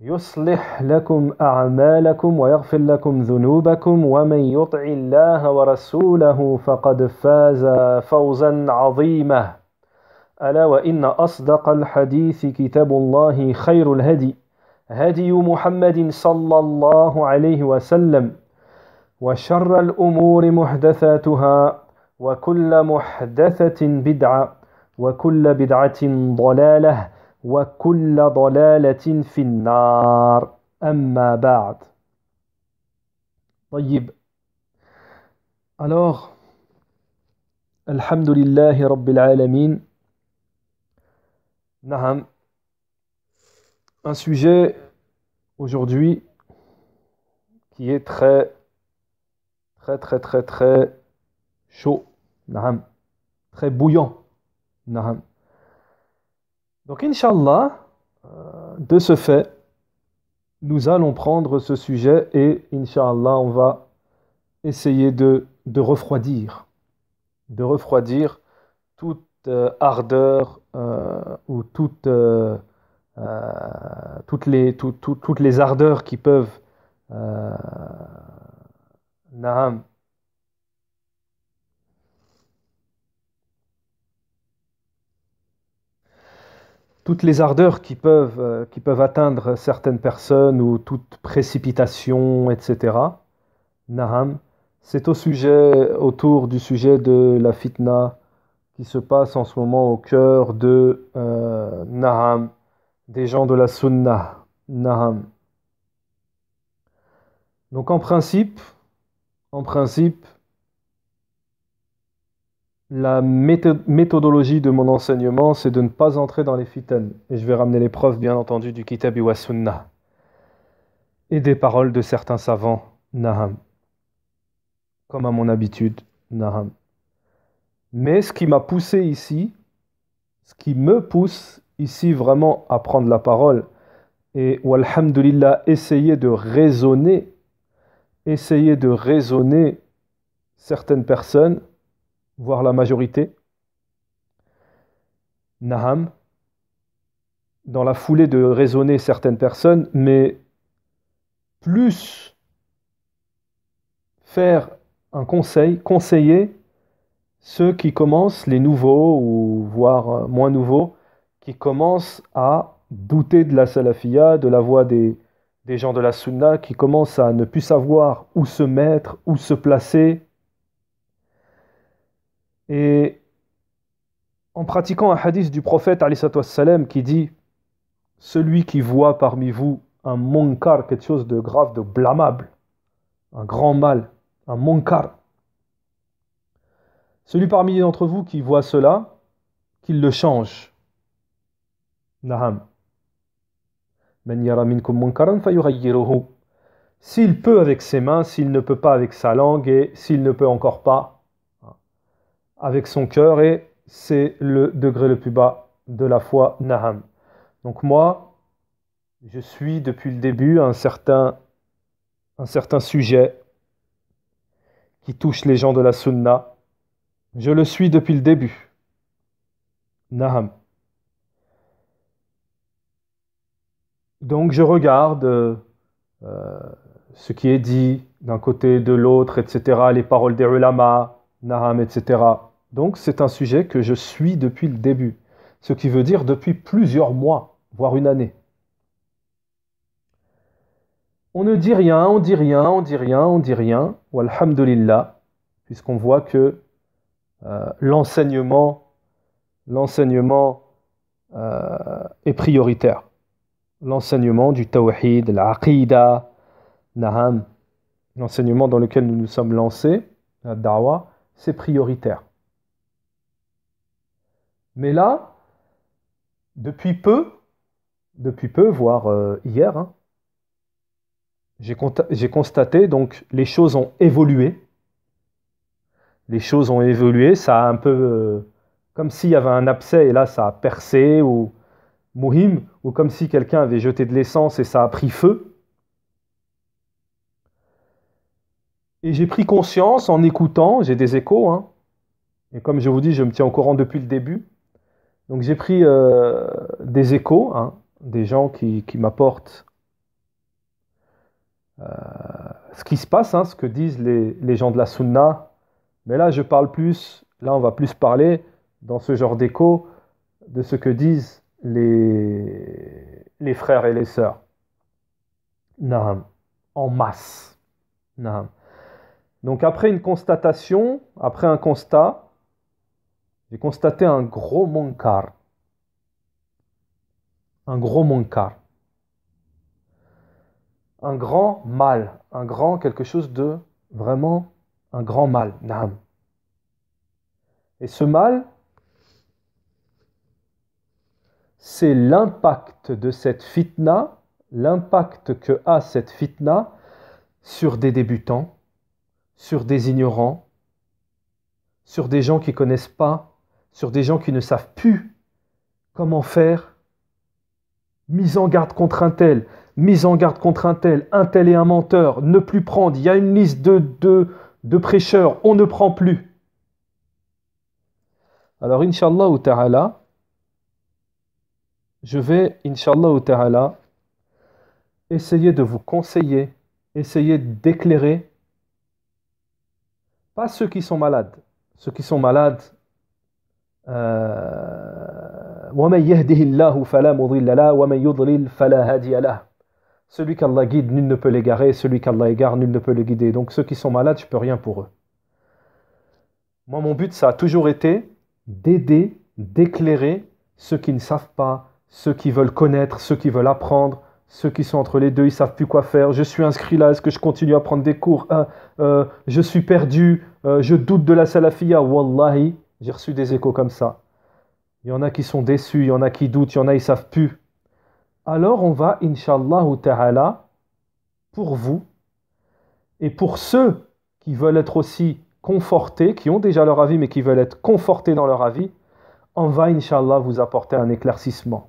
يصلح لكم أعمالكم ويغفر لكم ذنوبكم ومن يطع الله ورسوله فقد فاز فوزا عظيما ألا وإن أصدق الحديث كتاب الله خير الهدي هدي محمد صلى الله عليه وسلم وشر الأمور محدثاتها وكل محدثة بدعة وكل بدعة ضلالة وكل ضلالة في النار أما بعد طيب Alors, الحمد لله رب العالمين نعم Un sujet aujourd'hui qui est très très très très très chaud نعم très bouillant نعم Donc, Inch'Allah, euh, de ce fait, nous allons prendre ce sujet et, inshallah on va essayer de, refroidir, de refroidir toute euh, ardeur euh, ou toute, toutes, les, toutes les ardeurs qui peuvent. toutes les ardeurs qui peuvent, euh, qui peuvent atteindre certaines personnes ou toute précipitation, etc. Naham, c'est au sujet, autour du sujet de la fitna qui se passe en ce moment au cœur de euh, Naham, des gens de la sunna. Naham. Donc en principe, en principe, la méthodologie de mon enseignement, c'est de ne pas entrer dans les fitaines. Et je vais ramener les preuves, bien entendu, du Kitab wa Sunnah et des paroles de certains savants, Naham. Comme à mon habitude, Naham. Mais ce qui m'a poussé ici, ce qui me pousse ici vraiment à prendre la parole et, walhamdulillah, essayer de raisonner, essayer de raisonner certaines personnes voire la majorité. Naham, dans la foulée de raisonner certaines personnes, mais plus faire un conseil, conseiller ceux qui commencent, les nouveaux ou voire euh, moins nouveaux, qui commencent à douter de la salafia, de la voix des, des gens de la sunna, qui commencent à ne plus savoir où se mettre, où se placer, et en pratiquant un hadith du prophète salam qui dit Celui qui voit parmi vous un monkar, quelque chose de grave, de blâmable, un grand mal, un monkar. Celui parmi d'entre vous qui voit cela, qu'il le change. Naham. S'il peut avec ses mains, s'il ne peut pas avec sa langue et s'il ne peut encore pas avec son cœur et c'est le degré le plus bas de la foi Naham. Donc moi, je suis depuis le début un certain, un certain sujet qui touche les gens de la Sunna. Je le suis depuis le début. Naham. Donc je regarde euh, ce qui est dit d'un côté, de l'autre, etc., les paroles des Naham, etc. Donc c'est un sujet que je suis depuis le début, ce qui veut dire depuis plusieurs mois, voire une année. On ne dit rien, on dit rien, on dit rien, on dit rien, alhamdulillah puisqu'on voit que euh, l'enseignement, l'enseignement euh, est prioritaire. L'enseignement du tawhid, l'aqidah, naham, l'enseignement dans lequel nous nous sommes lancés, la dawa, c'est prioritaire. Mais là, depuis peu, depuis peu, voire euh, hier, hein, j'ai constaté donc les choses ont évolué. Les choses ont évolué, ça a un peu euh, comme s'il y avait un abcès et là ça a percé ou mouhim ou comme si quelqu'un avait jeté de l'essence et ça a pris feu. Et j'ai pris conscience en écoutant, j'ai des échos, hein. et comme je vous dis, je me tiens au courant depuis le début. Donc j'ai pris euh, des échos, hein, des gens qui, m'apportent euh, ce qui se passe, hein, ce que disent les, gens de la sunna. Mais là, je parle plus, là, on va plus parler dans ce genre d'écho de ce que disent les, les frères et les sœurs. Naham. En masse. Naham. Donc après une constatation, après un constat, j'ai constaté un gros mancar. Un gros mancar. Un grand mal, un grand quelque chose de vraiment un grand mal, Et ce mal, c'est l'impact de cette fitna, l'impact que a cette fitna sur des débutants, sur des ignorants, sur des gens qui ne connaissent pas, sur des gens qui ne savent plus comment faire. Mise en garde contre un tel, mise en garde contre un tel, un tel est un menteur, ne plus prendre, il y a une liste de, de, de prêcheurs, on ne prend plus. Alors, Inch'Allah ou Ta'ala, je vais, Inch'Allah ou Ta'ala, essayer de vous conseiller, essayer d'éclairer pas ceux qui sont malades. Ceux qui sont malades, euh, celui qu'Allah guide, nul ne peut l'égarer, celui qu'Allah égare, nul ne peut le guider. Donc ceux qui sont malades, je ne peux rien pour eux. Moi, mon but, ça a toujours été d'aider, d'éclairer ceux qui ne savent pas, ceux qui veulent connaître, ceux qui veulent apprendre, ceux qui sont entre les deux, ils savent plus quoi faire. Je suis inscrit là, est-ce que je continue à prendre des cours ah, euh, Je suis perdu, euh, je doute de la salafia. Wallahi, j'ai reçu des échos comme ça. Il y en a qui sont déçus, il y en a qui doutent, il y en a qui savent plus. Alors on va, inshallah ta'ala, pour vous et pour ceux qui veulent être aussi confortés, qui ont déjà leur avis mais qui veulent être confortés dans leur avis, on va, inshallah, vous apporter un éclaircissement.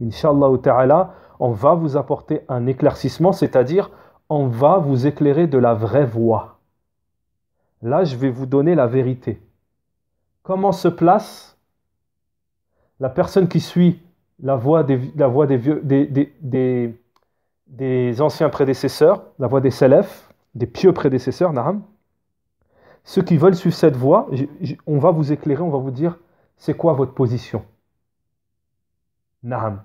inshallah ta'ala, on va vous apporter un éclaircissement, c'est-à-dire on va vous éclairer de la vraie voie. Là, je vais vous donner la vérité. Comment se place la personne qui suit la voie des, vieux, des, anciens prédécesseurs, la voie des célèbres, des pieux prédécesseurs, Naham Ceux qui veulent suivre cette voie, on va vous éclairer, on va vous dire c'est quoi votre position Naham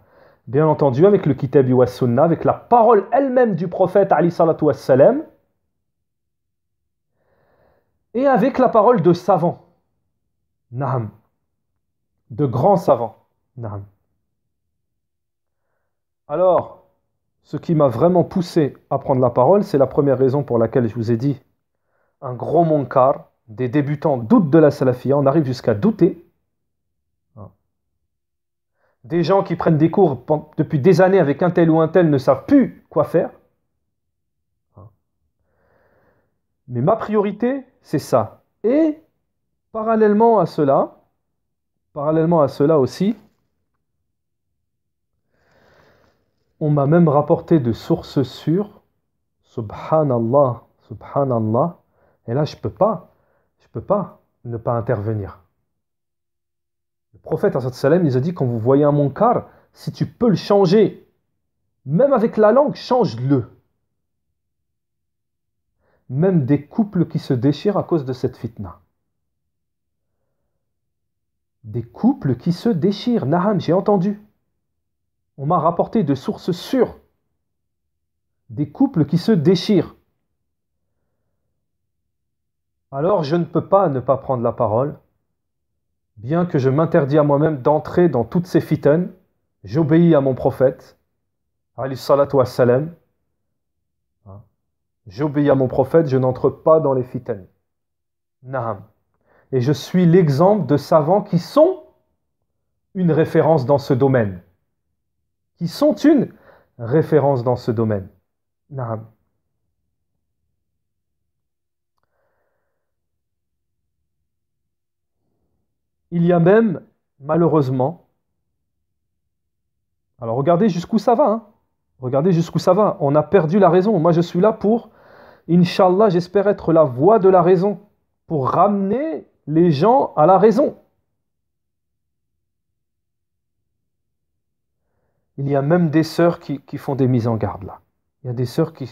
bien entendu avec le kitab wa avec la parole elle-même du prophète Ali salatu et avec la parole de savants, Nam, de grands savants, Alors, ce qui m'a vraiment poussé à prendre la parole, c'est la première raison pour laquelle je vous ai dit un gros monkar, des débutants doutent de la salafia, on arrive jusqu'à douter des gens qui prennent des cours depuis des années avec un tel ou un tel ne savent plus quoi faire. Hein. Mais ma priorité, c'est ça. Et parallèlement à cela, parallèlement à cela aussi, on m'a même rapporté de sources sûres, subhanallah, subhanallah, et là je peux pas, je peux pas ne pas intervenir. Le prophète nous a dit quand vous voyez un monkar, si tu peux le changer, même avec la langue, change-le. Même des couples qui se déchirent à cause de cette fitna. Des couples qui se déchirent. Naham, j'ai entendu. On m'a rapporté de sources sûres. Des couples qui se déchirent. Alors je ne peux pas ne pas prendre la parole Bien que je m'interdis à moi-même d'entrer dans toutes ces fitanes, j'obéis à mon prophète, alayhi salatu hein? J'obéis à mon prophète, je n'entre pas dans les fitanes. Naam. Et je suis l'exemple de savants qui sont une référence dans ce domaine. Qui sont une référence dans ce domaine. Naam. Il y a même, malheureusement, alors regardez jusqu'où ça va, hein. regardez jusqu'où ça va, on a perdu la raison. Moi je suis là pour, Inch'Allah, j'espère être la voix de la raison, pour ramener les gens à la raison. Il y a même des sœurs qui, font des mises en garde là. Il y a des sœurs qui,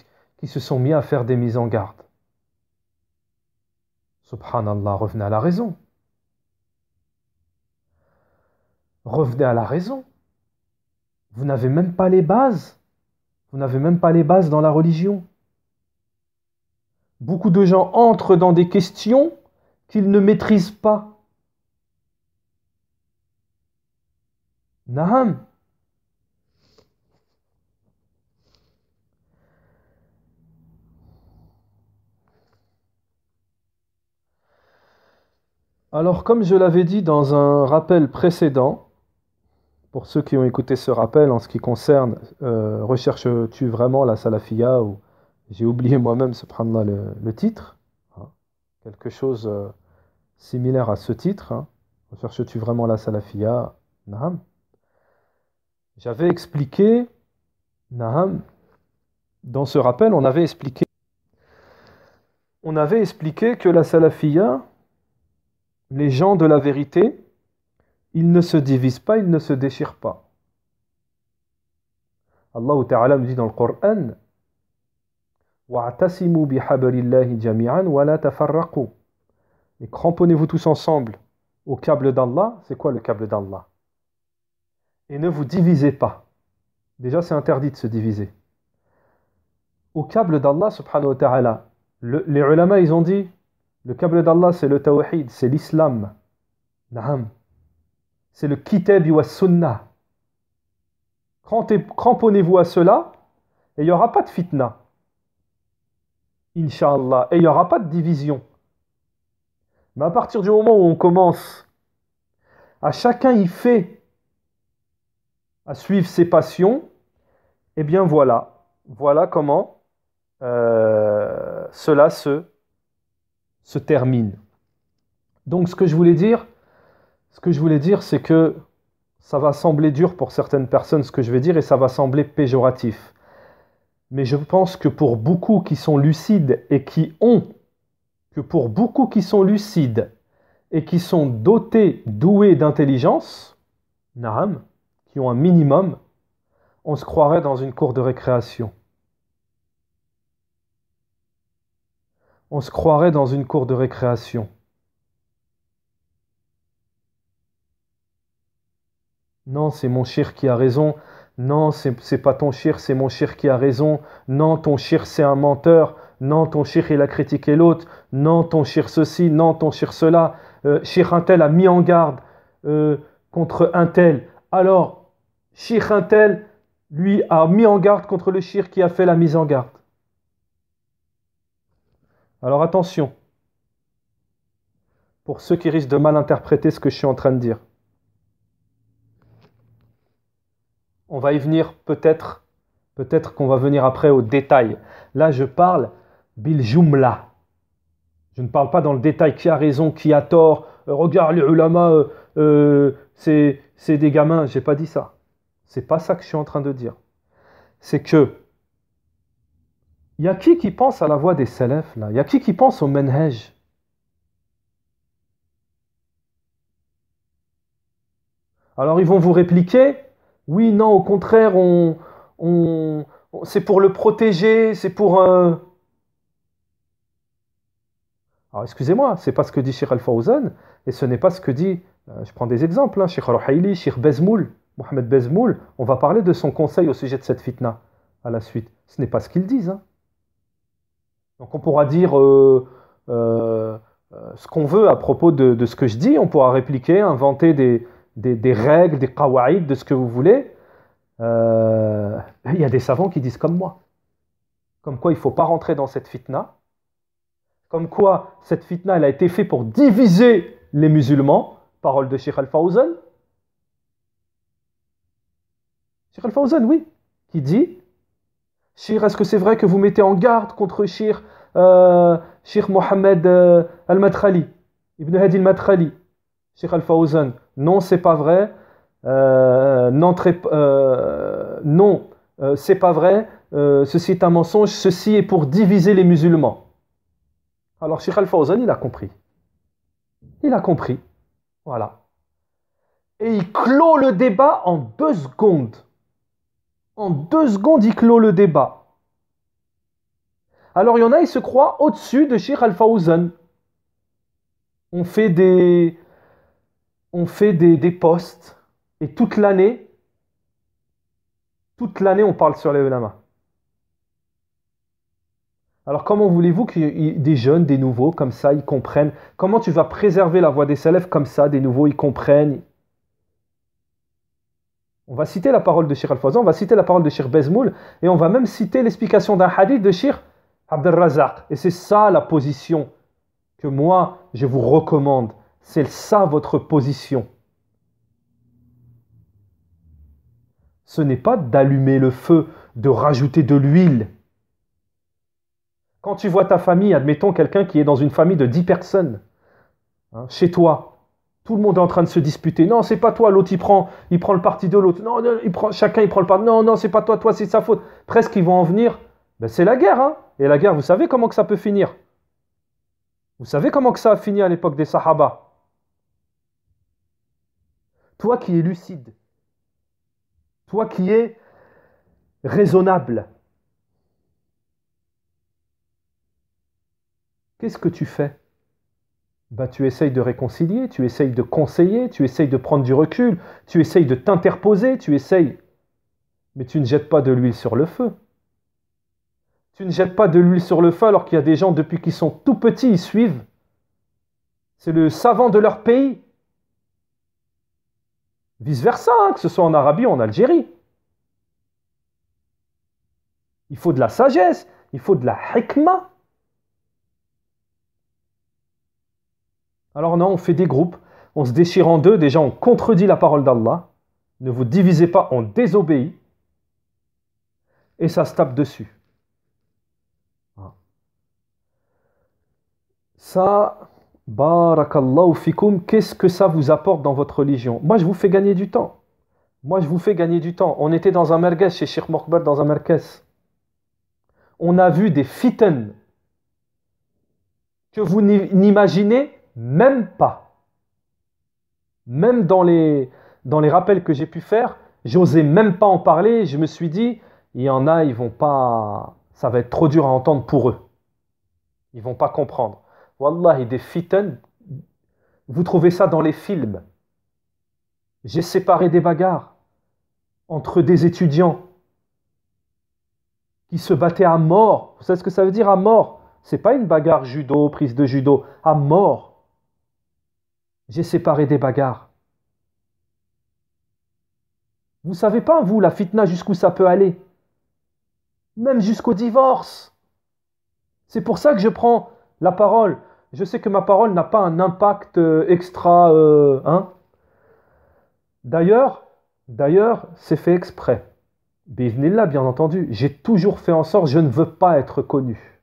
se sont mis à faire des mises en garde. Subhanallah, revenez à la raison. revenez à la raison. Vous n'avez même pas les bases. Vous n'avez même pas les bases dans la religion. Beaucoup de gens entrent dans des questions qu'ils ne maîtrisent pas. Naham. Alors comme je l'avais dit dans un rappel précédent, pour ceux qui ont écouté ce rappel, en ce qui concerne, euh, recherches-tu vraiment la salafia ou j'ai oublié moi-même, prendre le, le titre, hein, quelque chose euh, similaire à ce titre, hein, recherches-tu vraiment la salafia, naham. J'avais expliqué, naham, dans ce rappel, on avait expliqué, on avait expliqué que la salafia, les gens de la vérité, il ne se divise pas, il ne se déchire pas. Allah Ta'ala nous dit dans le Coran وَاعْتَسِمُوا اللَّهِ جَمِيعًا وَلَا Et cramponnez-vous tous ensemble au câble d'Allah. C'est quoi le câble d'Allah Et ne vous divisez pas. Déjà, c'est interdit de se diviser. Au câble d'Allah, wa ta'ala, les ulama, ils ont dit, le câble d'Allah, c'est le tawhid, c'est l'islam. Naam. C'est le kitab wa sunnah. Cramponnez-vous à cela et il n'y aura pas de fitna. Inch'Allah. Et il n'y aura pas de division. Mais à partir du moment où on commence, à chacun y fait, à suivre ses passions, eh bien voilà. Voilà comment euh, cela se, se termine. Donc ce que je voulais dire, ce que je voulais dire, c'est que ça va sembler dur pour certaines personnes ce que je vais dire et ça va sembler péjoratif. Mais je pense que pour beaucoup qui sont lucides et qui ont, que pour beaucoup qui sont lucides et qui sont dotés, doués d'intelligence, naam, qui ont un minimum, on se croirait dans une cour de récréation. On se croirait dans une cour de récréation. Non, c'est mon chir qui a raison. Non, c'est pas ton chir, c'est mon chir qui a raison. Non, ton chir, c'est un menteur. Non, ton chir, il a critiqué l'autre. Non, ton chir, ceci. Non, ton chir, cela. Euh, chir un tel a mis en garde euh, contre un tel. Alors, chir un tel, lui, a mis en garde contre le chir qui a fait la mise en garde. Alors attention, pour ceux qui risquent de mal interpréter ce que je suis en train de dire. On va y venir peut-être, peut-être qu'on va venir après au détail. Là, je parle bil Je ne parle pas dans le détail qui a raison, qui a tort. Euh, regarde les ulama, euh, euh, c'est, des gamins. J'ai pas dit ça. C'est pas ça que je suis en train de dire. C'est que il y a qui qui pense à la voix des salafs là Il y a qui qui pense au menhej Alors ils vont vous répliquer oui, non, au contraire, on, c'est pour le protéger, c'est pour. Euh, Alors excusez-moi, c'est pas ce que dit Sheikh Al-Fawzan, et ce n'est pas ce que dit, euh, je prends des exemples, hein, Sheikh Al-Haïli, Sheikh Bezmoul, Mohamed Bezmoul, on va parler de son conseil au sujet de cette fitna à la suite. Ce n'est pas ce qu'ils disent. Hein. Donc on pourra dire euh, ce qu'on veut à propos de, ce que je dis, on pourra répliquer, inventer des, des, règles, des qawaïd, de ce que vous voulez, euh, il y a des savants qui disent comme moi. Comme quoi, il ne faut pas rentrer dans cette fitna. Comme quoi, cette fitna, elle a été faite pour diviser les musulmans. Parole de Sheikh Al-Fawzan. Sheikh Al-Fawzan, oui, qui dit Sheikh, est-ce que c'est vrai que vous mettez en garde contre Sheikh euh, Mohamed euh, Al-Matrali, Ibn Hadi Al-Matrali Sheikh Al-Fawzan, non, c'est pas vrai. Euh, euh, non, non euh, c'est pas vrai. ceci est un mensonge. Ceci est pour diviser les musulmans. Alors, Cheikh Al-Fawzan, il a compris. Il a compris. Voilà. Et il clôt le débat en deux secondes. En deux secondes, il clôt le débat. Alors, il y en a, ils se croient au-dessus de Cheikh Al-Fawzan. On fait des on fait des, postes et toute l'année, toute l'année, on parle sur les ulamas. Alors comment voulez-vous que des jeunes, des nouveaux, comme ça, ils comprennent Comment tu vas préserver la voix des salafs comme ça, des nouveaux, ils comprennent On va citer la parole de Shir al fazan on va citer la parole de Shir Bezmoul, et on va même citer l'explication d'un hadith de Shir Razak Et c'est ça la position que moi, je vous recommande. C'est ça votre position. Ce n'est pas d'allumer le feu, de rajouter de l'huile. Quand tu vois ta famille, admettons quelqu'un qui est dans une famille de 10 personnes, hein, chez toi, tout le monde est en train de se disputer. Non, c'est pas toi, l'autre il prend, il prend le parti de l'autre. Non, il prend, chacun il prend le parti. Non, non, c'est pas toi, toi c'est sa faute. Presque ils vont en venir. Ben, c'est la guerre, hein. Et la guerre, vous savez comment que ça peut finir. Vous savez comment que ça a fini à l'époque des Sahaba toi qui es lucide, toi qui es raisonnable, qu'est-ce que tu fais bah, tu essayes de réconcilier, tu essayes de conseiller, tu essayes de prendre du recul, tu essayes de t'interposer, tu essayes. Mais tu ne jettes pas de l'huile sur le feu. Tu ne jettes pas de l'huile sur le feu alors qu'il y a des gens depuis qu'ils sont tout petits, ils suivent. C'est le savant de leur pays. Vice-versa, hein, que ce soit en Arabie ou en Algérie. Il faut de la sagesse, il faut de la hikmah. Alors non, on fait des groupes, on se déchire en deux, déjà on contredit la parole d'Allah. Ne vous divisez pas, on désobéit. Et ça se tape dessus. Ça, Barakallahu fikum, qu'est-ce que ça vous apporte dans votre religion Moi, je vous fais gagner du temps. Moi, je vous fais gagner du temps. On était dans un merguez chez Sheikh Mokbar dans un merguez. On a vu des fitaines que vous n'imaginez même pas. Même dans les, dans les rappels que j'ai pu faire, j'osais même pas en parler. Je me suis dit, il y en a, ils vont pas. Ça va être trop dur à entendre pour eux. Ils vont pas comprendre. Wallahi, des fitnes, vous trouvez ça dans les films. J'ai séparé des bagarres entre des étudiants qui se battaient à mort. Vous savez ce que ça veut dire à mort C'est pas une bagarre judo, prise de judo, à mort. J'ai séparé des bagarres. Vous savez pas, vous, la fitna, jusqu'où ça peut aller Même jusqu'au divorce. C'est pour ça que je prends la parole. Je sais que ma parole n'a pas un impact euh, extra. Euh, hein. D'ailleurs, d'ailleurs, c'est fait exprès. là, bien entendu. J'ai toujours fait en sorte, je ne veux pas être connu.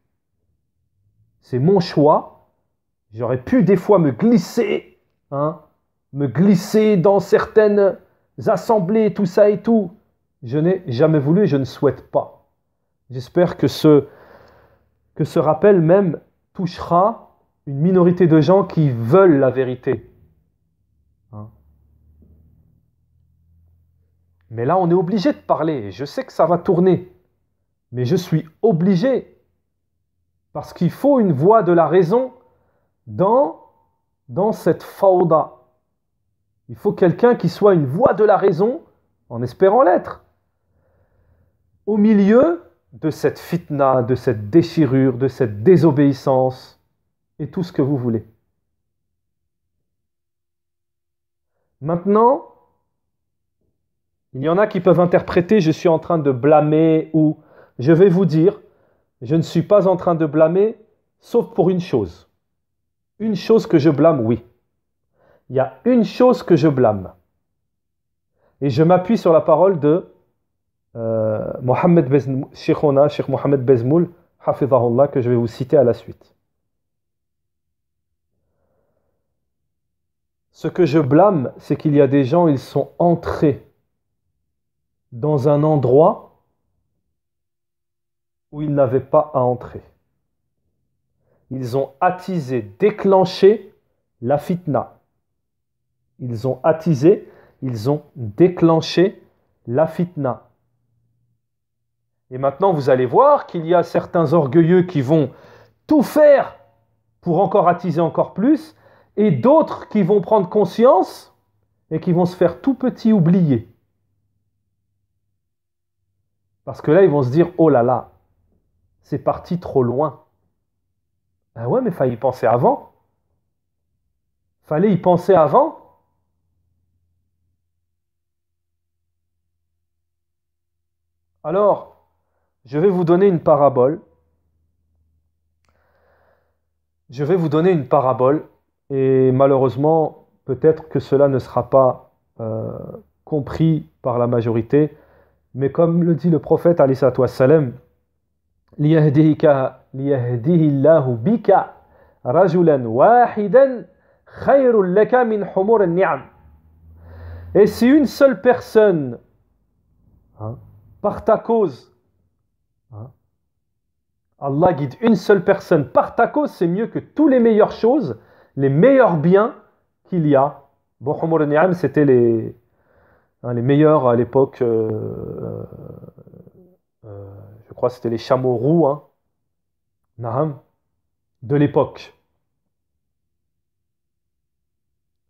C'est mon choix. J'aurais pu des fois me glisser, hein, me glisser dans certaines assemblées, tout ça et tout. Je n'ai jamais voulu et je ne souhaite pas. J'espère que ce, que ce rappel même touchera une minorité de gens qui veulent la vérité. Hein. Mais là, on est obligé de parler. Je sais que ça va tourner. Mais je suis obligé. Parce qu'il faut une voix de la raison dans, dans cette fauda. Il faut quelqu'un qui soit une voix de la raison, en espérant l'être. Au milieu de cette fitna, de cette déchirure, de cette désobéissance, et tout ce que vous voulez. Maintenant, il y en a qui peuvent interpréter je suis en train de blâmer ou je vais vous dire je ne suis pas en train de blâmer sauf pour une chose. Une chose que je blâme, oui. Il y a une chose que je blâme. Et je m'appuie sur la parole de euh, Mohamed Bezmoul, Sheikh Mohamed Bezmoul, que je vais vous citer à la suite. Ce que je blâme, c'est qu'il y a des gens, ils sont entrés dans un endroit où ils n'avaient pas à entrer. Ils ont attisé, déclenché la fitna. Ils ont attisé, ils ont déclenché la fitna. Et maintenant, vous allez voir qu'il y a certains orgueilleux qui vont tout faire pour encore attiser encore plus, et d'autres qui vont prendre conscience et qui vont se faire tout petit oublier. Parce que là, ils vont se dire, oh là là, c'est parti trop loin. Ah ben ouais, mais fallait y penser avant. Fallait y penser avant. Alors, je vais vous donner une parabole. Je vais vous donner une parabole et malheureusement, peut-être que cela ne sera pas euh, compris par la majorité. Mais comme le dit le prophète, alayhi salem Et si une seule personne, hein, par ta cause, hein, Allah guide une seule personne par ta cause, c'est mieux que toutes les meilleures choses les meilleurs biens qu'il y a. Bon, c'était les, hein, les meilleurs à l'époque, euh, euh, euh, je crois c'était les chameaux roux, hein, de l'époque.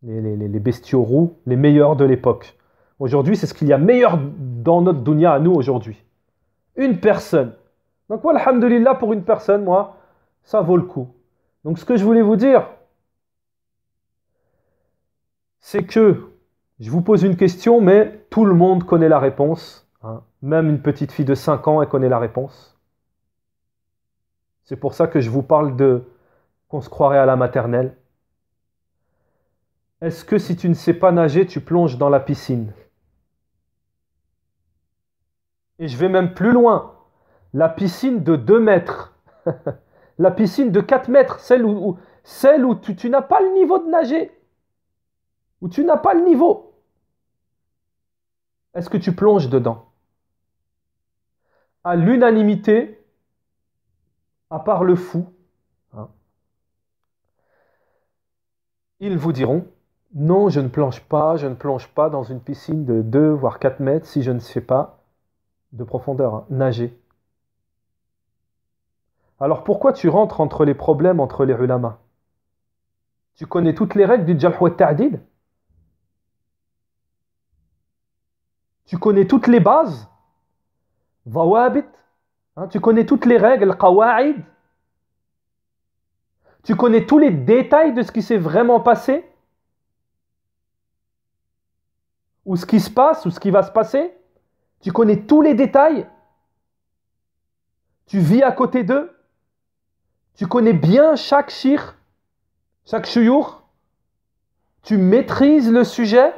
Les, bestiaux roux, les meilleurs de l'époque. Aujourd'hui, c'est ce qu'il y a meilleur dans notre dunya à nous aujourd'hui. Une personne. Donc, voilà, alhamdulillah, pour une personne, moi, ça vaut le coup. Donc, ce que je voulais vous dire, c'est que je vous pose une question, mais tout le monde connaît la réponse. Hein. Même une petite fille de 5 ans, elle connaît la réponse. C'est pour ça que je vous parle de qu'on se croirait à la maternelle. Est-ce que si tu ne sais pas nager, tu plonges dans la piscine Et je vais même plus loin. La piscine de 2 mètres. la piscine de 4 mètres, celle où, celle où tu n'as pas le niveau de nager où tu n'as pas le niveau, est-ce que tu plonges dedans À l'unanimité, à part le fou, hein, ils vous diront non, je ne plonge pas, je ne plonge pas dans une piscine de 2 voire 4 mètres si je ne sais pas de profondeur, hein, nager. Alors pourquoi tu rentres entre les problèmes entre les ulamas Tu connais toutes les règles du Jalh wa tu connais toutes les bases, hein, tu connais toutes les règles, tu connais tous les détails de ce qui s'est vraiment passé, ou ce qui se passe, ou ce qui va se passer, tu connais tous les détails, tu vis à côté d'eux, tu connais bien chaque shir, chaque shuyur, tu maîtrises le sujet,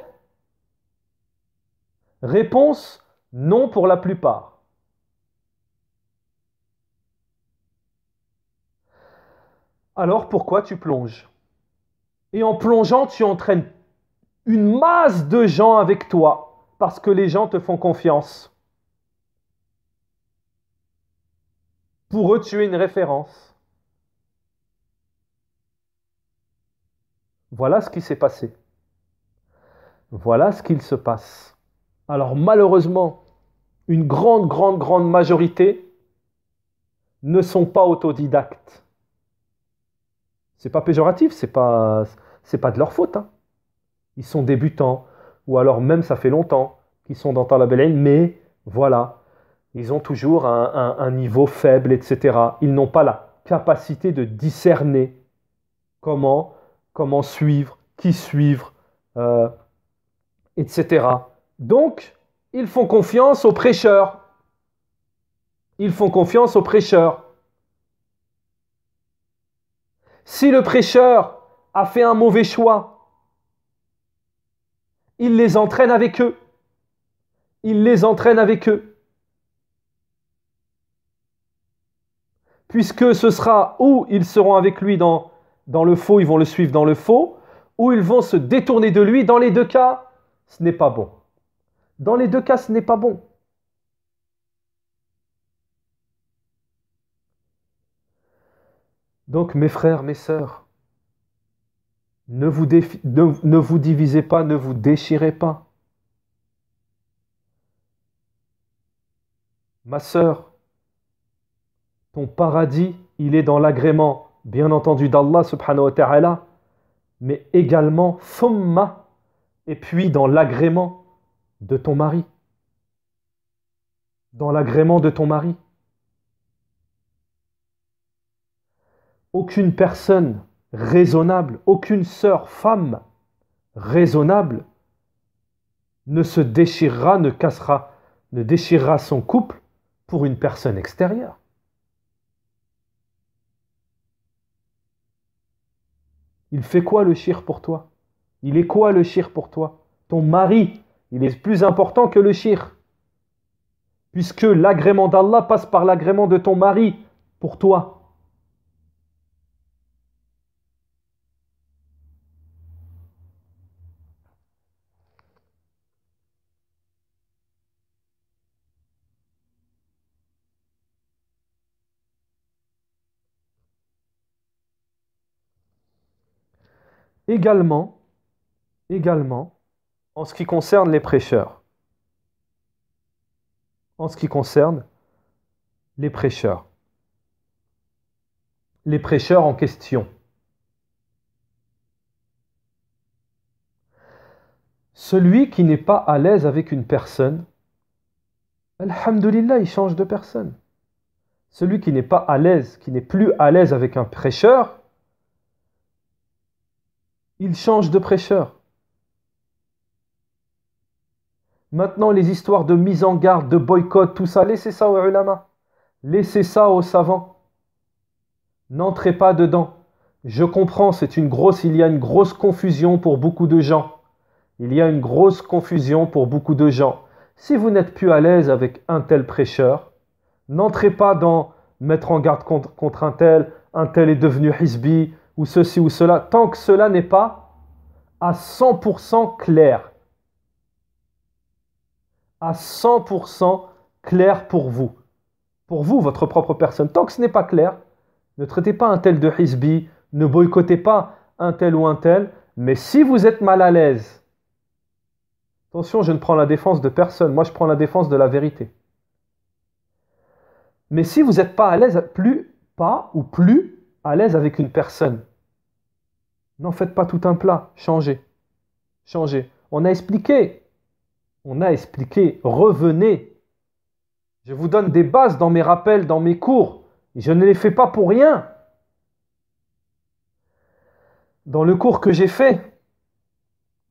Réponse non pour la plupart. Alors pourquoi tu plonges Et en plongeant, tu entraînes une masse de gens avec toi parce que les gens te font confiance. Pour eux, tu es une référence. Voilà ce qui s'est passé. Voilà ce qu'il se passe. Alors malheureusement, une grande, grande, grande majorité ne sont pas autodidactes. C'est pas péjoratif, c'est pas, pas de leur faute. Hein. Ils sont débutants, ou alors même ça fait longtemps qu'ils sont dans la mais voilà, ils ont toujours un, niveau faible, etc. Ils n'ont pas la capacité de discerner comment, comment suivre, qui suivre, euh, etc. Donc, ils font confiance aux prêcheurs. Ils font confiance aux prêcheurs. Si le prêcheur a fait un mauvais choix, il les entraîne avec eux. Il les entraîne avec eux. Puisque ce sera où ils seront avec lui dans, dans le faux, ils vont le suivre dans le faux, ou ils vont se détourner de lui. Dans les deux cas, ce n'est pas bon. Dans les deux cas, ce n'est pas bon. Donc mes frères, mes sœurs, ne vous, ne, vous divisez pas, ne vous déchirez pas. Ma sœur, ton paradis, il est dans l'agrément, bien entendu, d'Allah subhanahu wa ta'ala, mais également, thumma, et puis dans l'agrément de ton mari, dans l'agrément de ton mari. Aucune personne raisonnable, aucune sœur femme raisonnable ne se déchirera, ne cassera, ne déchirera son couple pour une personne extérieure. Il fait quoi le chir pour toi Il est quoi le chir pour toi Ton mari il est plus important que le chir Puisque l'agrément d'Allah passe par l'agrément de ton mari pour toi. Également, également, en ce qui concerne les prêcheurs, en ce qui concerne les prêcheurs, les prêcheurs en question. Celui qui n'est pas à l'aise avec une personne, Alhamdulillah, il change de personne. Celui qui n'est pas à l'aise, qui n'est plus à l'aise avec un prêcheur, il change de prêcheur. Maintenant, les histoires de mise en garde, de boycott, tout ça, laissez ça aux ulama. Laissez ça aux savants. N'entrez pas dedans. Je comprends, c'est une grosse, il y a une grosse confusion pour beaucoup de gens. Il y a une grosse confusion pour beaucoup de gens. Si vous n'êtes plus à l'aise avec un tel prêcheur, n'entrez pas dans mettre en garde contre, un tel, un tel est devenu hisbi, ou ceci ou cela, tant que cela n'est pas à 100% clair à 100% clair pour vous. Pour vous, votre propre personne. Tant que ce n'est pas clair, ne traitez pas un tel de Hizbi, ne boycottez pas un tel ou un tel, mais si vous êtes mal à l'aise, attention, je ne prends la défense de personne, moi je prends la défense de la vérité. Mais si vous n'êtes pas à l'aise, plus pas ou plus à l'aise avec une personne, n'en faites pas tout un plat, changez. Changez. On a expliqué on a expliqué, revenez. Je vous donne des bases dans mes rappels, dans mes cours. Et je ne les fais pas pour rien. Dans le cours que j'ai fait,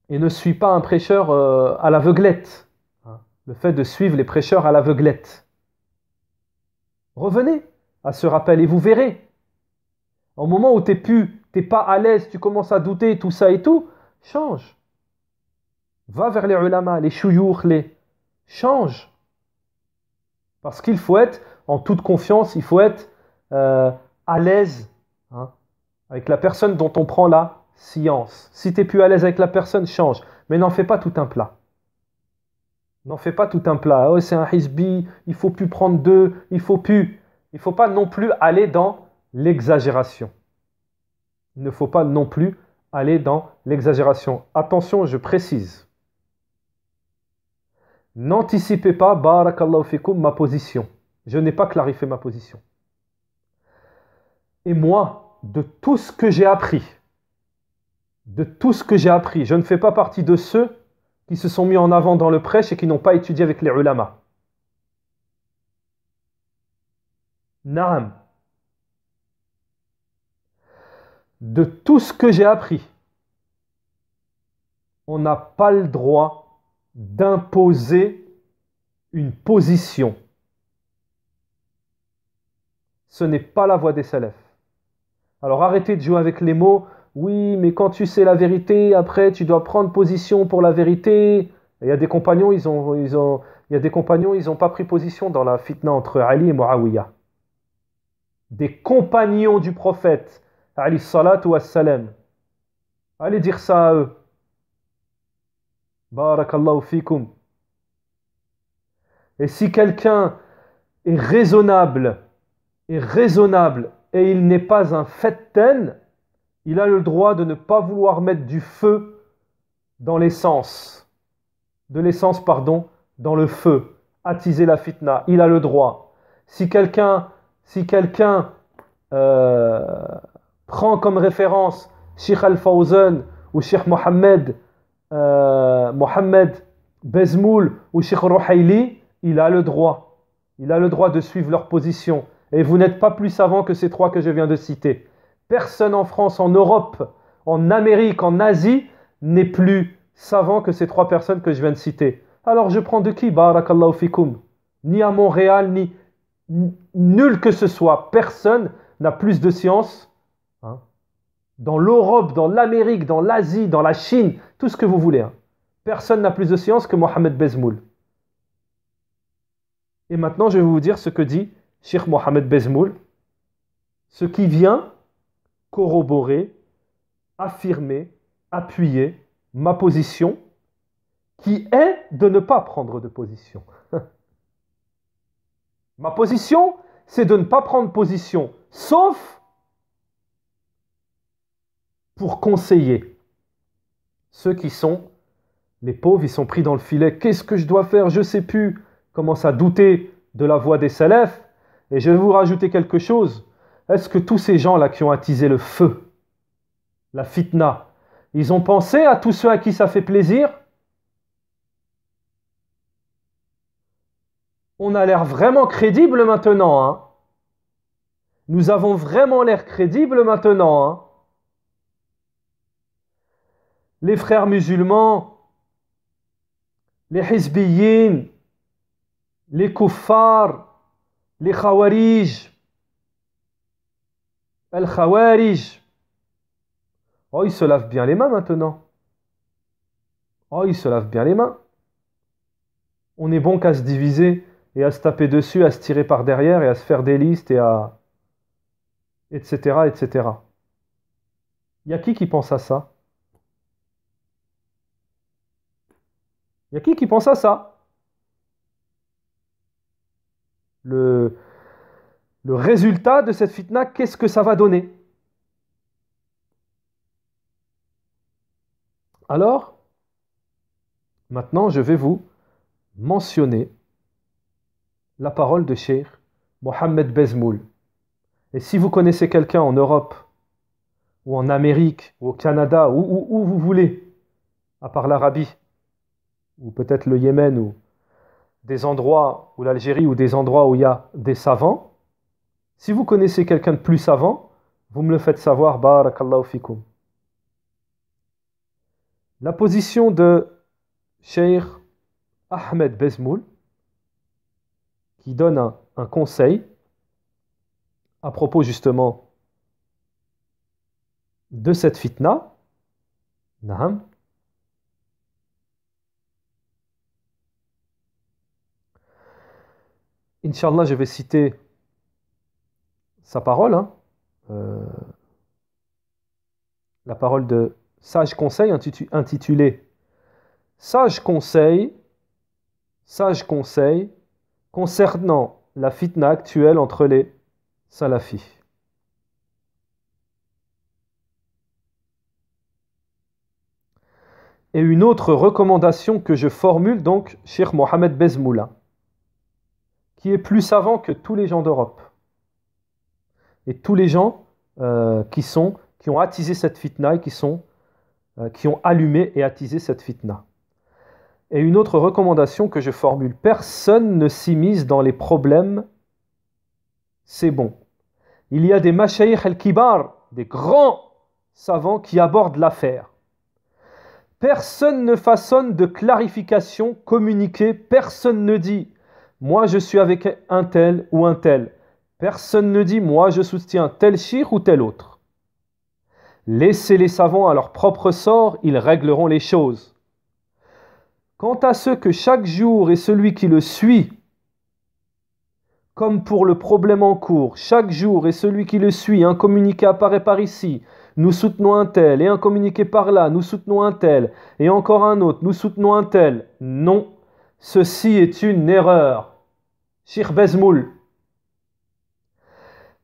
et ne suis pas un prêcheur euh, à l'aveuglette, hein, le fait de suivre les prêcheurs à l'aveuglette. Revenez à ce rappel et vous verrez. Au moment où tu n'es plus, t'es pas à l'aise, tu commences à douter, tout ça et tout, change. Va vers les ulama, les chouyoukhs, les... Change. Parce qu'il faut être en toute confiance, il faut être euh, à l'aise hein, avec la personne dont on prend la science. Si tu n'es plus à l'aise avec la personne, change. Mais n'en fais pas tout un plat. N'en fais pas tout un plat. Oh, c'est un hisbi, il faut plus prendre deux, il faut plus. Il faut pas non plus aller dans l'exagération. Il ne faut pas non plus aller dans l'exagération. Attention, je précise. N'anticipez pas, barakallahu fikum, ma position. Je n'ai pas clarifié ma position. Et moi, de tout ce que j'ai appris, de tout ce que j'ai appris, je ne fais pas partie de ceux qui se sont mis en avant dans le prêche et qui n'ont pas étudié avec les ulamas. Naam. De tout ce que j'ai appris, on n'a pas le droit d'imposer une position. Ce n'est pas la voie des salafs. Alors arrêtez de jouer avec les mots. Oui, mais quand tu sais la vérité, après tu dois prendre position pour la vérité. Il y a des compagnons, ils ont, ils ont, il a des compagnons, ils n'ont pas pris position dans la fitna entre Ali et Muawiyah. Des compagnons du prophète, Ali salat ou salam. Allez dire ça à eux. Barakallahu fikum. Et si quelqu'un est raisonnable, raisonnable et il n'est pas un fetten, il a le droit de ne pas vouloir mettre du feu dans l'essence, de l'essence, pardon, dans le feu, attiser la fitna, il a le droit. Si quelqu'un si euh, prend comme référence Sheikh Al-Fawzan ou Sheikh Mohammed euh, Mohamed Bezmoul ou Sheikh Rouhaili, il a le droit. Il a le droit de suivre leur position. Et vous n'êtes pas plus savant que ces trois que je viens de citer. Personne en France, en Europe, en Amérique, en Asie n'est plus savant que ces trois personnes que je viens de citer. Alors je prends de qui Barakallahu Ni à Montréal, ni nul que ce soit, personne n'a plus de science. Hein. Dans l'Europe, dans l'Amérique, dans l'Asie, dans la Chine, tout ce que vous voulez. Hein. Personne n'a plus de science que Mohamed Bezmoul. Et maintenant, je vais vous dire ce que dit Sheikh Mohamed Bezmoul, ce qui vient corroborer, affirmer, appuyer ma position, qui est de ne pas prendre de position. ma position, c'est de ne pas prendre position, sauf pour conseiller. Ceux qui sont, les pauvres, ils sont pris dans le filet. Qu'est-ce que je dois faire Je ne sais plus. Commence à douter de la voix des salafs. Et je vais vous rajouter quelque chose. Est-ce que tous ces gens-là qui ont attisé le feu, la fitna, ils ont pensé à tous ceux à qui ça fait plaisir On a l'air vraiment crédible maintenant. Hein Nous avons vraiment l'air crédible maintenant. Hein les frères musulmans, les Hizbiyin, les Kuffars, les Khawarij, Al-Khawarij. Oh, ils se lavent bien les mains maintenant. Oh, ils se lavent bien les mains. On est bon qu'à se diviser et à se taper dessus, à se tirer par derrière et à se faire des listes et à. etc. etc. Il y a qui qui pense à ça Il y a qui qui pense à ça le, le résultat de cette fitna, qu'est-ce que ça va donner Alors, maintenant, je vais vous mentionner la parole de Sheikh Mohamed Bezmoul. Et si vous connaissez quelqu'un en Europe, ou en Amérique, ou au Canada, ou où, vous voulez, à part l'Arabie, ou peut-être le Yémen, ou des endroits, ou l'Algérie, ou des endroits où il y a des savants, si vous connaissez quelqu'un de plus savant, vous me le faites savoir, barakallahu fikum. La position de Sheikh Ahmed Bezmoul, qui donne un, conseil à propos justement de cette fitna, Inch'Allah, je vais citer sa parole, hein. euh, la parole de Sage Conseil intitulée Sage Conseil, Sage Conseil concernant la fitna actuelle entre les salafis. Et une autre recommandation que je formule donc, Cheikh Mohamed Bezmoula qui est plus savant que tous les gens d'Europe. Et tous les gens euh, qui, sont, qui ont attisé cette fitna et qui, sont, euh, qui ont allumé et attisé cette fitna. Et une autre recommandation que je formule, personne ne s'immise dans les problèmes, c'est bon. Il y a des mashayikh el-kibar, des grands savants qui abordent l'affaire. Personne ne façonne de clarification communiquée, personne ne dit moi je suis avec un tel ou un tel. Personne ne dit moi je soutiens tel Chir ou tel autre. Laissez les savants à leur propre sort, ils régleront les choses. Quant à ceux que chaque jour et celui qui le suit, comme pour le problème en cours, chaque jour et celui qui le suit, un communiqué apparaît par ici, nous soutenons un tel, et un communiqué par là, nous soutenons un tel, et encore un autre, nous soutenons un tel. Non, ceci est une erreur. Shir Bezmoul.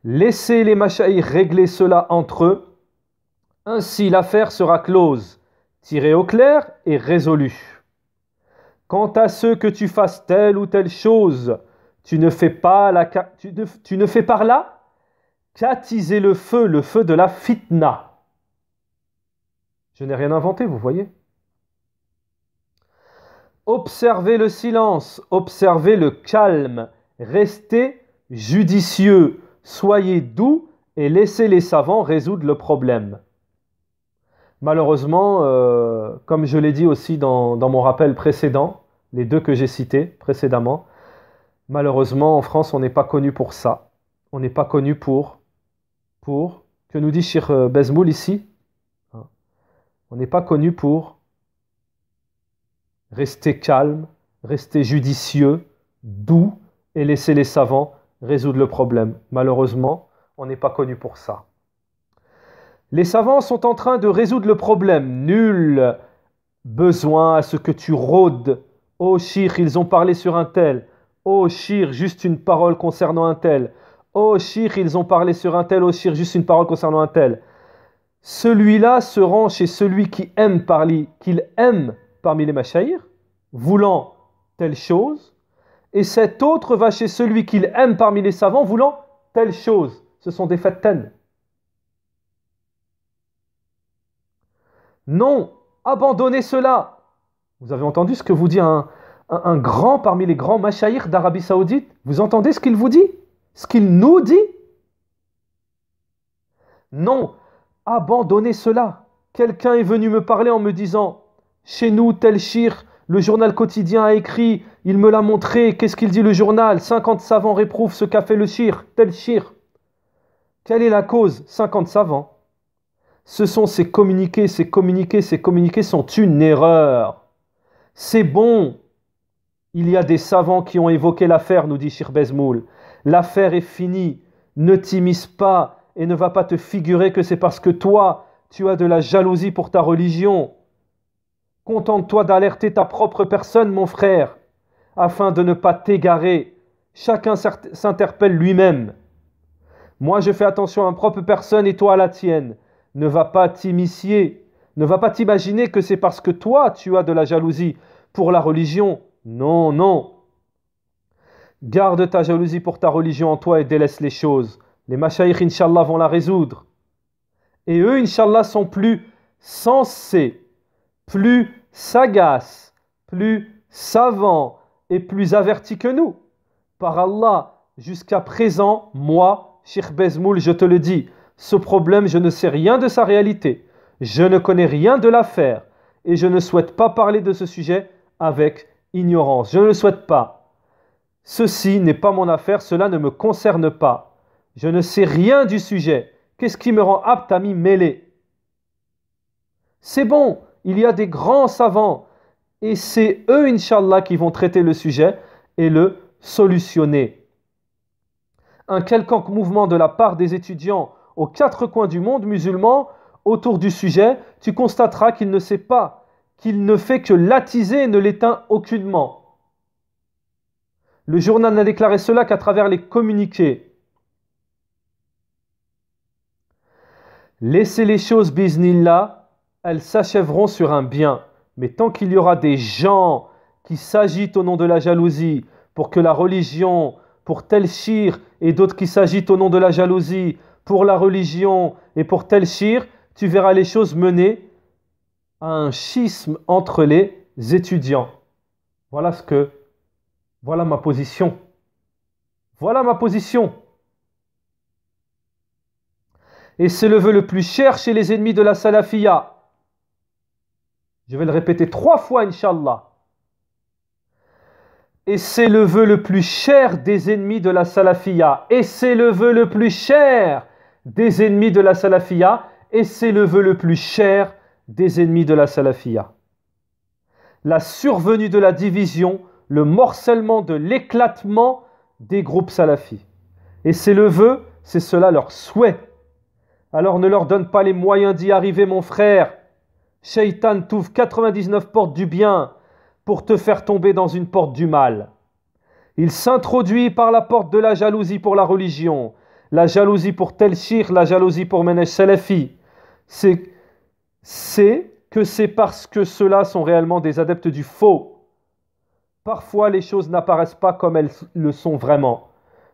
Laissez les machaïs régler cela entre eux. Ainsi l'affaire sera close, tirée au clair et résolue. Quant à ce que tu fasses telle ou telle chose, tu ne fais pas la, tu tu ne fais par là qu'attiser le feu, le feu de la fitna. Je n'ai rien inventé, vous voyez. Observez le silence, observez le calme, restez judicieux, soyez doux et laissez les savants résoudre le problème. Malheureusement, euh, comme je l'ai dit aussi dans, mon rappel précédent, les deux que j'ai cités précédemment, malheureusement en France on n'est pas connu pour ça. On n'est pas connu pour... pour... Que nous dit Shir euh, ici hein. On n'est pas connu pour Restez calme, restez judicieux, doux et laissez les savants résoudre le problème. Malheureusement, on n'est pas connu pour ça. Les savants sont en train de résoudre le problème. Nul besoin à ce que tu rôdes. Oh Chir, ils ont parlé sur un tel. Oh Chir, juste une parole concernant un tel. Oh Chir, ils ont parlé sur un tel. Oh Chir, juste une parole concernant un tel. Celui-là se rend chez celui qui aime parler, qu'il aime parmi les machaïrs, voulant telle chose, et cet autre va chez celui qu'il aime parmi les savants, voulant telle chose. Ce sont des fatten. Non, abandonnez cela. Vous avez entendu ce que vous dit un, grand parmi les grands machaïrs d'Arabie Saoudite Vous entendez ce qu'il vous dit Ce qu'il nous dit Non, abandonnez cela. Quelqu'un est venu me parler en me disant chez nous, tel chir le journal quotidien a écrit, il me l'a montré, qu'est-ce qu'il dit le journal 50 savants réprouvent ce qu'a fait le Chir, tel shir. Quelle est la cause 50 savants. Ce sont ces communiqués, ces communiqués, ces communiqués sont une erreur. C'est bon. Il y a des savants qui ont évoqué l'affaire, nous dit Bezmoul. L'affaire est finie. Ne t'immisce pas et ne va pas te figurer que c'est parce que toi, tu as de la jalousie pour ta religion Contente-toi d'alerter ta propre personne, mon frère, afin de ne pas t'égarer. Chacun s'interpelle lui-même. Moi, je fais attention à ma propre personne et toi à la tienne. Ne va pas t'immiscier. Ne va pas t'imaginer que c'est parce que toi, tu as de la jalousie pour la religion. Non, non. Garde ta jalousie pour ta religion en toi et délaisse les choses. Les machaïrs, Inch'Allah, vont la résoudre. Et eux, Inch'Allah, sont plus sensés plus sagace, plus savant et plus averti que nous. Par Allah, jusqu'à présent, moi, Sheikh Bezmoul, je te le dis, ce problème, je ne sais rien de sa réalité, je ne connais rien de l'affaire, et je ne souhaite pas parler de ce sujet avec ignorance. Je ne le souhaite pas. Ceci n'est pas mon affaire, cela ne me concerne pas. Je ne sais rien du sujet. Qu'est-ce qui me rend apte à m'y mêler C'est bon, il y a des grands savants et c'est eux, Inshallah qui vont traiter le sujet et le solutionner. Un quelconque mouvement de la part des étudiants aux quatre coins du monde musulman autour du sujet, tu constateras qu'il ne sait pas, qu'il ne fait que l'attiser et ne l'éteint aucunement. Le journal n'a déclaré cela qu'à travers les communiqués. Laissez les choses, bisnillah, elles s'achèveront sur un bien. Mais tant qu'il y aura des gens qui s'agitent au nom de la jalousie pour que la religion, pour tel shir, et d'autres qui s'agitent au nom de la jalousie pour la religion et pour tel shir, tu verras les choses mener à un schisme entre les étudiants. Voilà ce que, voilà ma position. Voilà ma position. Et c'est le vœu le plus cher chez les ennemis de la salafia. Je vais le répéter trois fois, Inch'Allah. Et c'est le vœu le plus cher des ennemis de la Salafia. Et c'est le vœu le plus cher des ennemis de la Salafia. Et c'est le vœu le plus cher des ennemis de la Salafia. La survenue de la division, le morcellement de l'éclatement des groupes salafis. Et c'est le vœu, c'est cela leur souhait. Alors ne leur donne pas les moyens d'y arriver, mon frère. Shaitan t'ouvre 99 portes du bien pour te faire tomber dans une porte du mal. Il s'introduit par la porte de la jalousie pour la religion, la jalousie pour Tel Telchir, la jalousie pour Menesh c'est que c'est parce que ceux-là sont réellement des adeptes du faux. Parfois, les choses n'apparaissent pas comme elles le sont vraiment.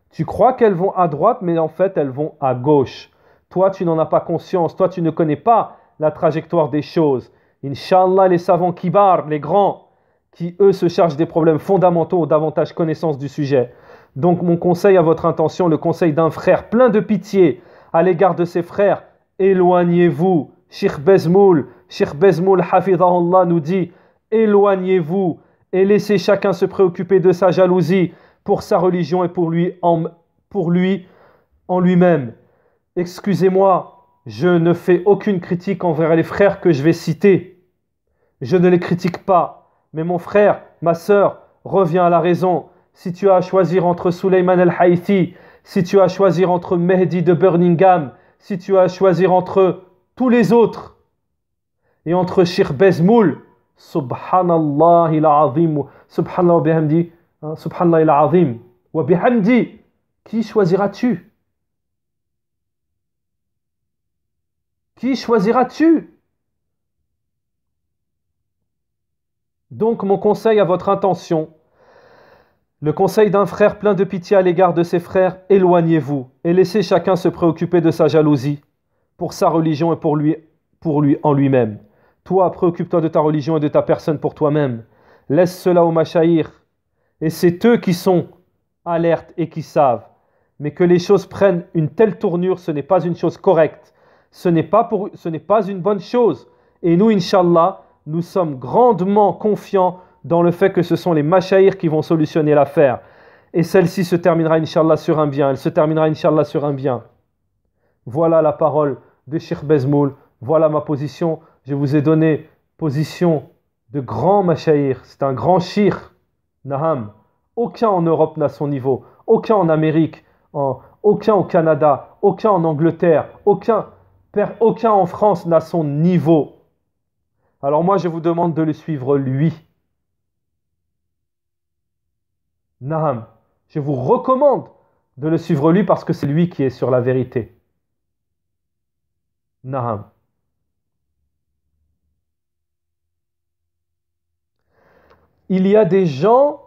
Tu crois qu'elles vont à droite, mais en fait, elles vont à gauche. Toi, tu n'en as pas conscience. Toi, tu ne connais pas la trajectoire des choses. Inch'Allah, les savants kibar, les grands, qui eux se chargent des problèmes fondamentaux, ont davantage connaissance du sujet. Donc mon conseil à votre intention, le conseil d'un frère plein de pitié à l'égard de ses frères, éloignez-vous. Sheikh Bezmoul, Sheikh Bezmoul Allah nous dit, éloignez-vous et laissez chacun se préoccuper de sa jalousie pour sa religion et pour lui en, pour lui, en lui-même. Excusez-moi, je ne fais aucune critique envers les frères que je vais citer. Je ne les critique pas. Mais mon frère, ma sœur, reviens à la raison. Si tu as à choisir entre Suleiman El haïti si tu as à choisir entre Mehdi de Birmingham, si tu as à choisir entre tous les autres et entre Shir Bezmoul, subhanallah il azim, subhanallah bihamdi, hein, subhanallah il azim, wa bihamdi, qui choisiras-tu Qui choisiras-tu Donc mon conseil à votre intention, le conseil d'un frère plein de pitié à l'égard de ses frères, éloignez-vous et laissez chacun se préoccuper de sa jalousie pour sa religion et pour lui, pour lui en lui-même. Toi, préoccupe-toi de ta religion et de ta personne pour toi-même. Laisse cela aux Machaïr. Et c'est eux qui sont alertes et qui savent. Mais que les choses prennent une telle tournure, ce n'est pas une chose correcte ce n'est pas, pour, ce n'est pas une bonne chose. Et nous, Inch'Allah, nous sommes grandement confiants dans le fait que ce sont les machaïr qui vont solutionner l'affaire. Et celle-ci se terminera, Inch'Allah, sur un bien. Elle se terminera, Inch'Allah, sur un bien. Voilà la parole de Sheikh Bezmoul. Voilà ma position. Je vous ai donné position de grand machaïr. C'est un grand shir, Naham. Aucun en Europe n'a son niveau. Aucun en Amérique. En, aucun au Canada. Aucun en Angleterre. Aucun. Père, aucun en France n'a son niveau. Alors moi, je vous demande de le suivre lui. Naham, je vous recommande de le suivre lui parce que c'est lui qui est sur la vérité. Naham. Il y a des gens,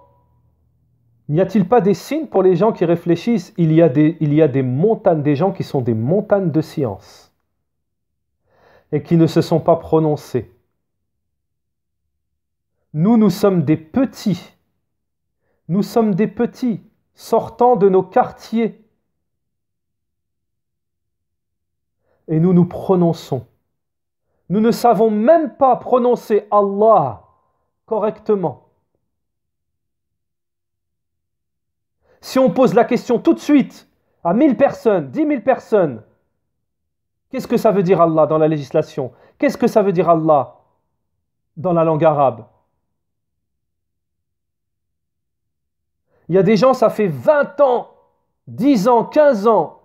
n'y a-t-il pas des signes pour les gens qui réfléchissent il y, a des, il y a des montagnes, des gens qui sont des montagnes de science et qui ne se sont pas prononcés. Nous, nous sommes des petits. Nous sommes des petits, sortant de nos quartiers. Et nous nous prononçons. Nous ne savons même pas prononcer Allah correctement. Si on pose la question tout de suite à 1000 personnes, dix mille personnes, Qu'est-ce que ça veut dire Allah dans la législation Qu'est-ce que ça veut dire Allah dans la langue arabe Il y a des gens, ça fait 20 ans, 10 ans, 15 ans,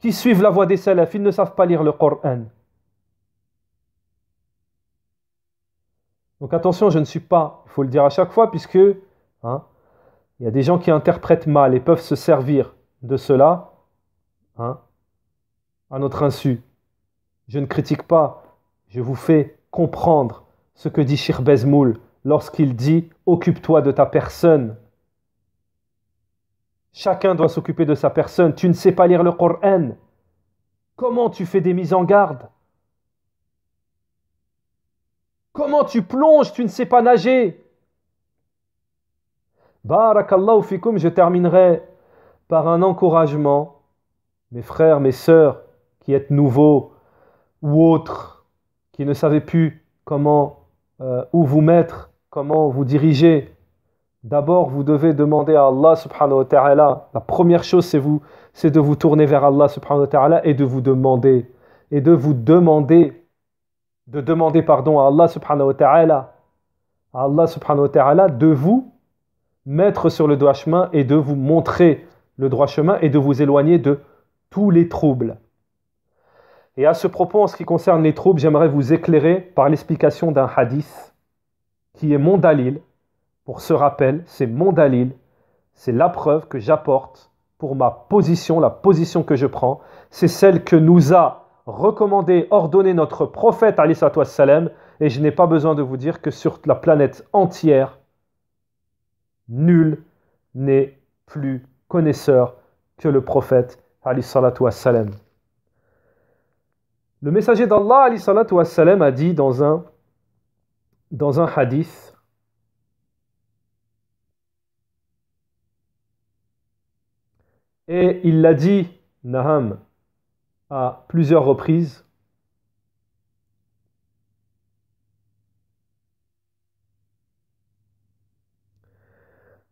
qui suivent la voie des salafs, ils ne savent pas lire le Coran. Donc attention, je ne suis pas, il faut le dire à chaque fois, puisque hein, il y a des gens qui interprètent mal et peuvent se servir de cela hein à notre insu. Je ne critique pas, je vous fais comprendre ce que dit Bezmoul lorsqu'il dit Occupe-toi de ta personne. Chacun doit s'occuper de sa personne. Tu ne sais pas lire le Coran. Comment tu fais des mises en garde Comment tu plonges Tu ne sais pas nager Barakallahu fikum, je terminerai par un encouragement, mes frères, mes sœurs, qui êtes nouveau ou autre, qui ne savez plus comment, euh, où vous mettre, comment vous diriger, d'abord vous devez demander à Allah subhanahu wa ta'ala. La première chose, c'est vous, c'est de vous tourner vers Allah subhanahu wa ta'ala et de vous demander, et de vous demander, de demander pardon à Allah subhanahu wa ta'ala, à Allah subhanahu wa ta'ala de vous mettre sur le droit chemin et de vous montrer le droit chemin et de vous éloigner de tous les troubles. Et à ce propos, en ce qui concerne les troubles, j'aimerais vous éclairer par l'explication d'un hadith qui est mon dalil. Pour ce rappel, c'est mon dalil, c'est la preuve que j'apporte pour ma position, la position que je prends. C'est celle que nous a recommandé, ordonné notre prophète, salem Et je n'ai pas besoin de vous dire que sur la planète entière, nul n'est plus connaisseur que le prophète, salam. Le messager d'Allah a dit dans un, dans un hadith et il l'a dit Naham à plusieurs reprises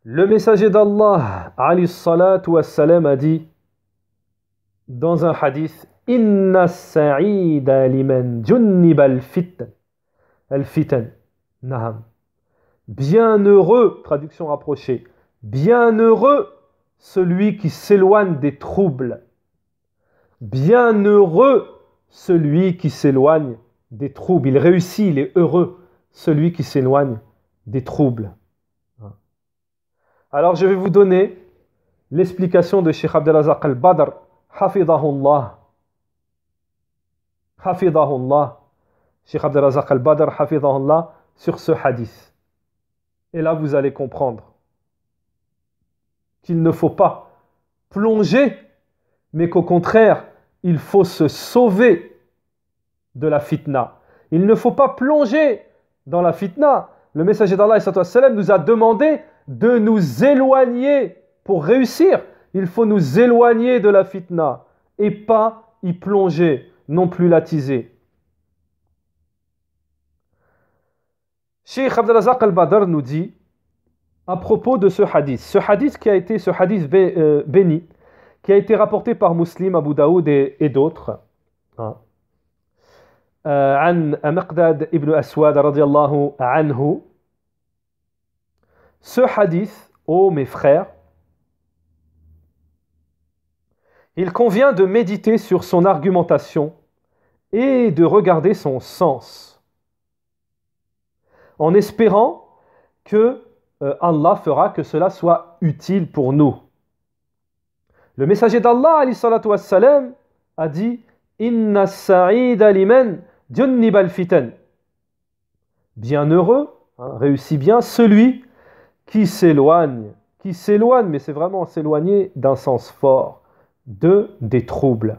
Le messager d'Allah, a dit dans un hadith, Inna Bienheureux, traduction rapprochée. Bienheureux celui qui s'éloigne des troubles. Bienheureux celui qui s'éloigne des troubles. Il réussit, il est heureux, celui qui s'éloigne des troubles. Alors je vais vous donner l'explication de Sheikh Abdelazak al-Badr, Hafidahullah, Sheikh al sur ce hadith. Et là, vous allez comprendre qu'il ne faut pas plonger, mais qu'au contraire, il faut se sauver de la fitna. Il ne faut pas plonger dans la fitna. Le messager d'Allah nous a demandé de nous éloigner pour réussir. Il faut nous éloigner de la fitna et pas y plonger non plus latisé Cheikh Abdelazak al-Badr nous dit à propos de ce hadith, ce hadith qui a été ce hadith euh, béni, qui a été rapporté par Muslim, Abu Daoud et, d'autres. Hein. Euh, ce hadith, ô mes frères, il convient de méditer sur son argumentation et de regarder son sens, en espérant que euh, Allah fera que cela soit utile pour nous. Le messager d'Allah, a dit Inna sa'ida Dyunnibal fitan. Bienheureux, hein, réussit bien celui qui s'éloigne, qui s'éloigne, mais c'est vraiment s'éloigner d'un sens fort, de des troubles.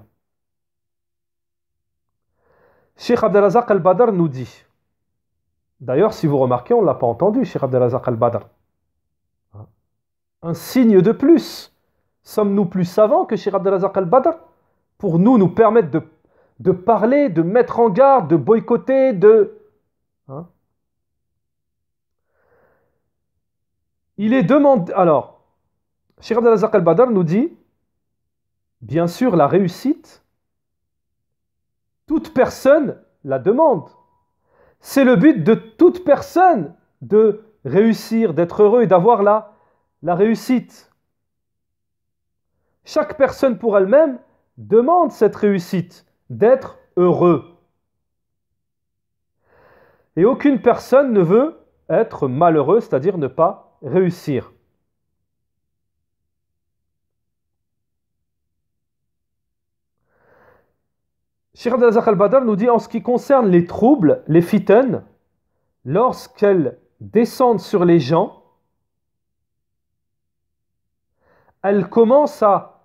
Sheikh Abdelazak al-Badr nous dit, d'ailleurs si vous remarquez, on ne l'a pas entendu, Sheikh Abdelazak al-Badr, un signe de plus. Sommes-nous plus savants que Sheikh Abdelazak al-Badr pour nous nous permettre de, parler, de mettre en garde, de boycotter, de... Hein? Il est demandé... Alors, Sheikh Abdelazak al-Badr nous dit, bien sûr, la réussite toute personne la demande. C'est le but de toute personne de réussir, d'être heureux et d'avoir la, la réussite. Chaque personne pour elle-même demande cette réussite, d'être heureux. Et aucune personne ne veut être malheureux, c'est-à-dire ne pas réussir. Sheikh al al-Badr nous dit en ce qui concerne les troubles, les fitaines, lorsqu'elles descendent sur les gens, elles commencent à,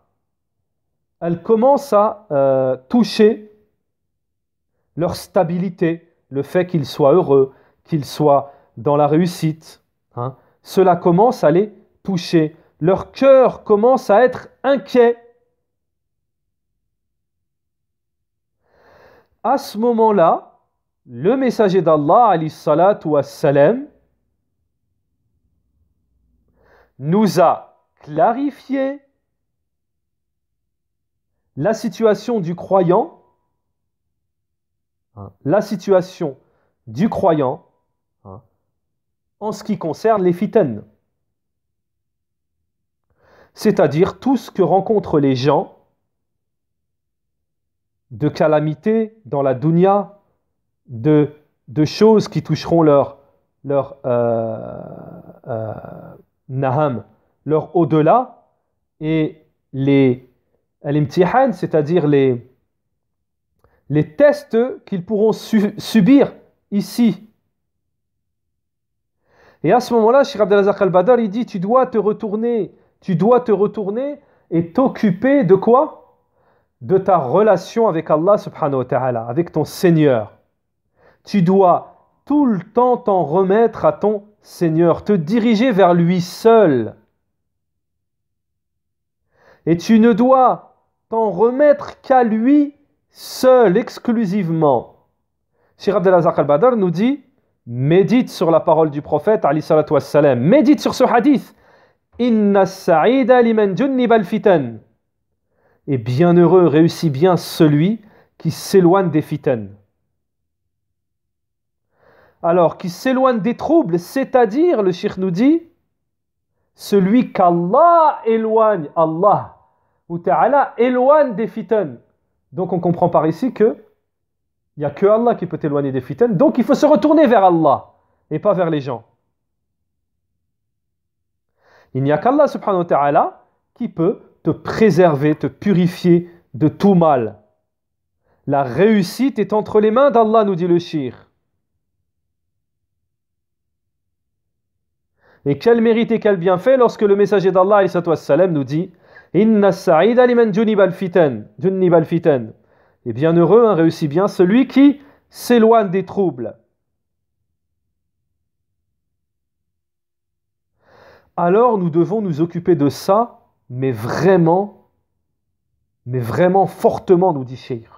à euh, toucher leur stabilité, le fait qu'ils soient heureux, qu'ils soient dans la réussite. Hein. Cela commence à les toucher. Leur cœur commence à être inquiet à ce moment-là, le messager d'Allah, alayhi salatu wassalam, nous a clarifié la situation du croyant, hein, la situation du croyant hein, en ce qui concerne les fitaines. C'est-à-dire tout ce que rencontrent les gens de calamités dans la dunya, de, choses qui toucheront leur, leur euh, euh, naham, leur au-delà, et les alimtihan, cest c'est-à-dire les, tests qu'ils pourront subir ici. Et à ce moment-là, Shir al Badar, il dit, tu dois te retourner, tu dois te retourner et t'occuper de quoi de ta relation avec Allah subhanahu wa ta'ala, avec ton Seigneur. Tu dois tout le temps t'en remettre à ton Seigneur, te diriger vers lui seul. Et tu ne dois t'en remettre qu'à lui seul, exclusivement. Shir Abdelazak al-Badr nous dit Médite sur la parole du prophète, Ali Médite sur ce hadith. Inna sa'ida et bienheureux réussit bien celui qui s'éloigne des fitaines. Alors, qui s'éloigne des troubles, c'est-à-dire, le Chir nous dit, celui qu'Allah éloigne, Allah ou Ta'ala éloigne des fitaines. Donc on comprend par ici que il n'y a que Allah qui peut éloigner des fitaines, donc il faut se retourner vers Allah et pas vers les gens. Il n'y a qu'Allah subhanahu wa ta'ala qui peut te préserver, te purifier de tout mal. La réussite est entre les mains d'Allah, nous dit le shir. Et quel mérite et quel bienfait lorsque le messager d'Allah nous dit Inna sa'ida liman Et bienheureux, un hein, réussit bien celui qui s'éloigne des troubles. Alors nous devons nous occuper de ça mais vraiment, mais vraiment fortement, nous dit Sheikh.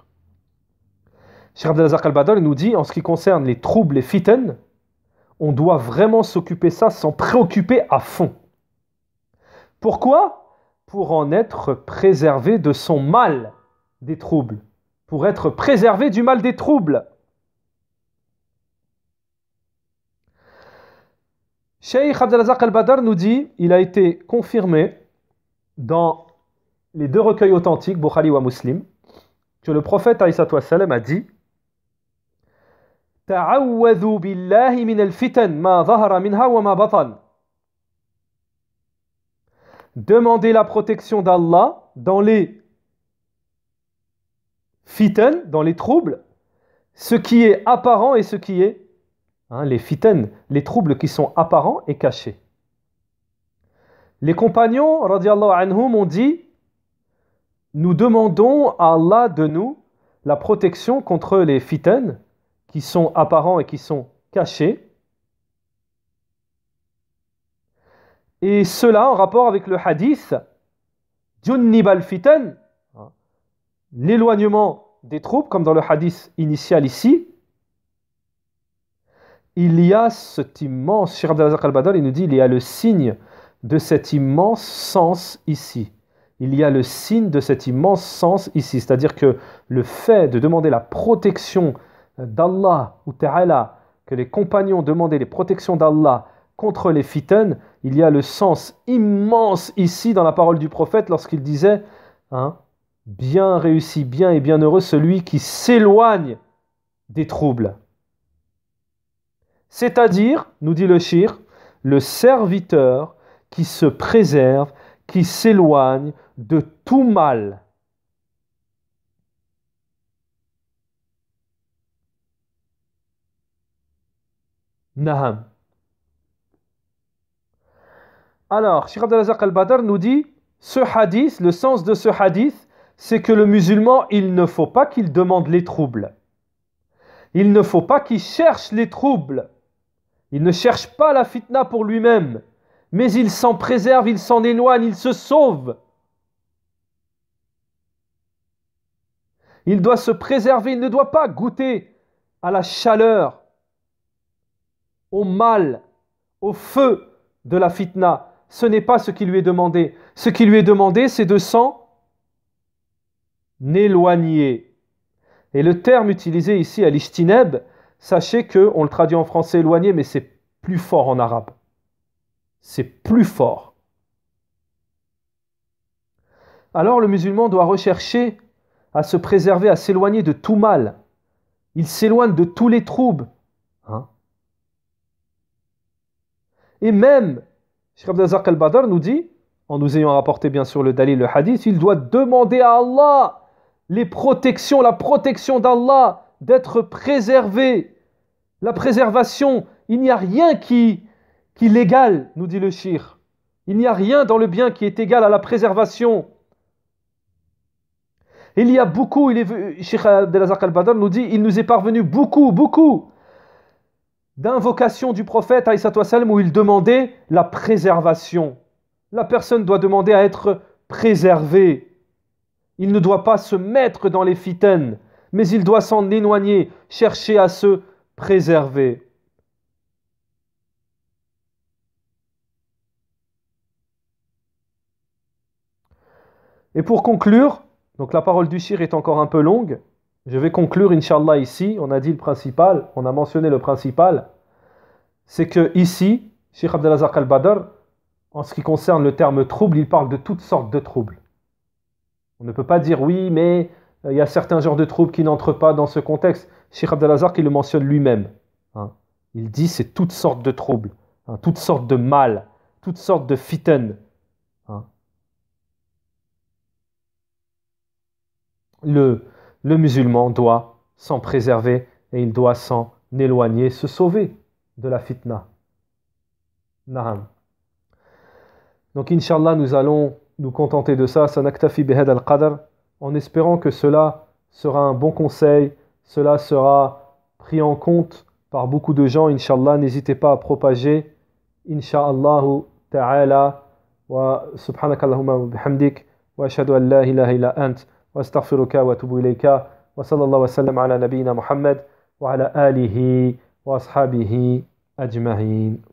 Sheikh Abdelazar badr nous dit, en ce qui concerne les troubles, et fiten, on doit vraiment s'occuper ça, s'en préoccuper à fond. Pourquoi Pour en être préservé de son mal des troubles. Pour être préservé du mal des troubles. Sheikh Abdelazar Al-Badr nous dit il a été confirmé dans les deux recueils authentiques, Bukhari wa Muslim, que le prophète salam a dit Ta'awwadhu billahi min al-fitan ma zahara minha wa ma batan. Demandez la protection d'Allah dans les fitan, dans les troubles, ce qui est apparent et ce qui est hein, les fitan, les troubles qui sont apparents et cachés. Les compagnons, radiallahu anhum, ont dit Nous demandons à Allah de nous la protection contre les fitan, qui sont apparents et qui sont cachés. Et cela en rapport avec le hadith Junnibal fitan, l'éloignement des troupes, comme dans le hadith initial ici. Il y a cet immense, al il nous dit il y a le signe de cet immense sens ici. Il y a le signe de cet immense sens ici, c'est-à-dire que le fait de demander la protection euh, d'Allah ou Ta'ala, que les compagnons demandaient les protections d'Allah contre les fitanes, il y a le sens immense ici dans la parole du prophète lorsqu'il disait hein, Bien réussi, bien et bien heureux celui qui s'éloigne des troubles. C'est-à-dire, nous dit le shir, le serviteur qui se préserve, qui s'éloigne de tout mal. Naham. Alors, Sheikh Abdelazak al-Badr nous dit ce hadith, le sens de ce hadith, c'est que le musulman, il ne faut pas qu'il demande les troubles. Il ne faut pas qu'il cherche les troubles. Il ne cherche pas la fitna pour lui-même mais il s'en préserve, il s'en éloigne, il se sauve. Il doit se préserver, il ne doit pas goûter à la chaleur, au mal, au feu de la fitna. Ce n'est pas ce qui lui est demandé. Ce qui lui est demandé, c'est de s'en éloigner. Et le terme utilisé ici à l'ishtineb, sachez que on le traduit en français éloigné, mais c'est plus fort en arabe c'est plus fort. Alors le musulman doit rechercher à se préserver, à s'éloigner de tout mal. Il s'éloigne de tous les troubles. Hein. Et même, Sheikh al-Badr nous dit, en nous ayant rapporté bien sûr le dalil, le hadith, il doit demander à Allah les protections, la protection d'Allah, d'être préservé. La préservation, il n'y a rien qui est l'égale, nous dit le shir. Il n'y a rien dans le bien qui est égal à la préservation. Il y a beaucoup, il est, Sheikh Abdelazak al-Badr nous dit, il nous est parvenu beaucoup, beaucoup d'invocations du prophète où il demandait la préservation. La personne doit demander à être préservée. Il ne doit pas se mettre dans les fitaines, mais il doit s'en éloigner, chercher à se préserver. Et pour conclure, donc la parole du shir est encore un peu longue, je vais conclure, inshallah ici. On a dit le principal, on a mentionné le principal. C'est que ici, Sheikh Abdelazak al-Badr, en ce qui concerne le terme trouble, il parle de toutes sortes de troubles. On ne peut pas dire oui, mais euh, il y a certains genres de troubles qui n'entrent pas dans ce contexte. Sheikh Abdelazak, il le mentionne lui-même. Hein. Il dit c'est toutes sortes de troubles, hein, toutes sortes de mal, toutes sortes de fitaines. le, musulman doit s'en préserver et il doit s'en éloigner, se sauver de la fitna. Donc, Inch'Allah, nous allons nous contenter de ça, sanaktafi bihad al en espérant que cela sera un bon conseil, cela sera pris en compte par beaucoup de gens, Inch'Allah. N'hésitez pas à propager, Inch'Allah ta'ala, wa subhanakallahumma wa bihamdik, wa ashadu an ant. واستغفرك واتوب اليك وصلى الله وسلم على نبينا محمد وعلى اله واصحابه اجمعين